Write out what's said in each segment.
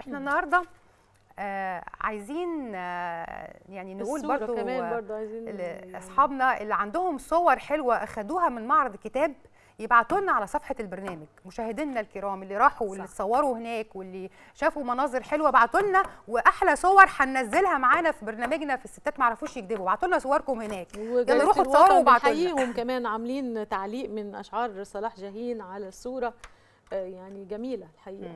احنا النهارده آه عايزين آه يعني نقول برضو, كمان برضو عايزين اصحابنا اللي عندهم صور حلوه اخدوها من معرض كتاب يبعتوا لنا على صفحه البرنامج مشاهدينا الكرام اللي راحوا واللي اتصوروا هناك واللي شافوا مناظر حلوه بعتوا لنا واحلى صور هننزلها معانا في برنامجنا في الستات ما عرفوش يكذبوا بعتوا لنا صوركم هناك يلا روحوا اتصوروا وبعتوا لنا كمان عاملين تعليق من اشعار صلاح جاهين على الصوره آه، يعني جميله الحقيقه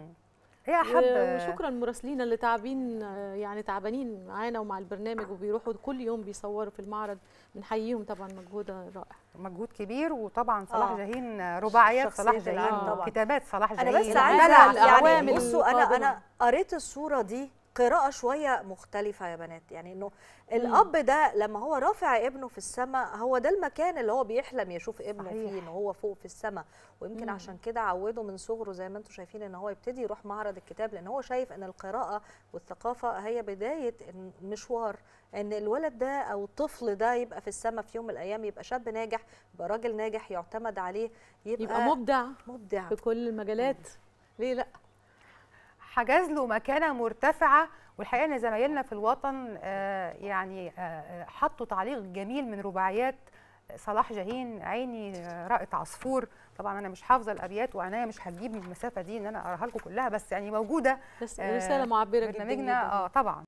يا حب وشكرا مراسلينا اللي تعبين يعني تعبانين معانا ومع البرنامج وبيروحوا كل يوم بيصوروا في المعرض بنحييهم طبعا مجهود رائع مجهود كبير وطبعا صلاح آه. جاهين رباعيات صلاح جاهين آه. كتابات صلاح جاهين انا بس عايزه يعني بصوا انا انا قريت الصوره دي قراءه شويه مختلفه يا بنات يعني انه الاب ده لما هو رافع ابنه في السماء هو ده المكان اللي هو بيحلم يشوف ابنه صحيح. فيه ان هو فوق في السماء ويمكن مم. عشان كده عوده من صغره زي ما انتم شايفين ان هو يبتدي يروح معرض الكتاب لان هو شايف ان القراءه والثقافه هي بدايه مشوار ان الولد ده او الطفل ده يبقى في السماء في يوم من الايام يبقى شاب ناجح يبقى راجل ناجح يعتمد عليه يبقى, يبقى مبدع مبدع في كل المجالات مم. ليه لا حجز له مكانه مرتفعه والحقيقه ان زمايلنا في الوطن آه، يعني آه، آه، حطوا تعليق جميل من رباعيات صلاح جاهين عيني رأت عصفور طبعا انا مش حافظه الابيات وعناية مش هتجيب من المسافه دي ان انا اقراها لكم كلها بس يعني موجوده بس رساله معبره جدا برنامجنا اه طبعا